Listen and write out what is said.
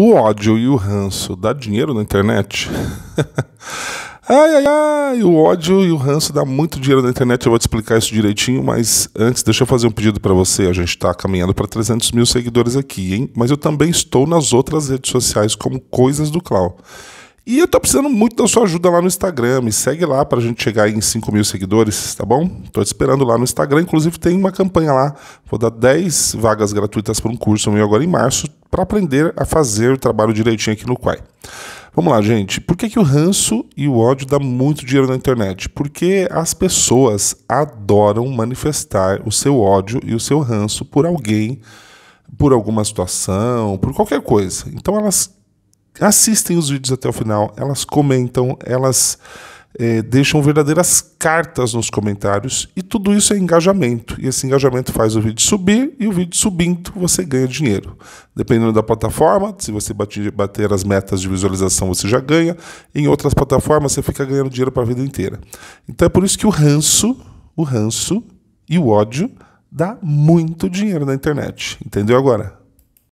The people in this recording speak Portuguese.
O ódio e o ranço dá dinheiro na internet? ai, ai, ai, o ódio e o ranço dá muito dinheiro na internet. Eu vou te explicar isso direitinho, mas antes, deixa eu fazer um pedido para você. A gente está caminhando para 300 mil seguidores aqui, hein? Mas eu também estou nas outras redes sociais como Coisas do Clau. E eu tô precisando muito da sua ajuda lá no Instagram. Me segue lá pra gente chegar em 5 mil seguidores, tá bom? Tô te esperando lá no Instagram. Inclusive tem uma campanha lá. Vou dar 10 vagas gratuitas para um curso meu agora em março para aprender a fazer o trabalho direitinho aqui no Quai. Vamos lá, gente. Por que, que o ranço e o ódio dá muito dinheiro na internet? Porque as pessoas adoram manifestar o seu ódio e o seu ranço por alguém, por alguma situação, por qualquer coisa. Então elas assistem os vídeos até o final, elas comentam, elas é, deixam verdadeiras cartas nos comentários e tudo isso é engajamento. E esse engajamento faz o vídeo subir e o vídeo subindo você ganha dinheiro. Dependendo da plataforma, se você bater, bater as metas de visualização você já ganha, em outras plataformas você fica ganhando dinheiro para a vida inteira. Então é por isso que o ranço, o ranço e o ódio dá muito dinheiro na internet. Entendeu agora?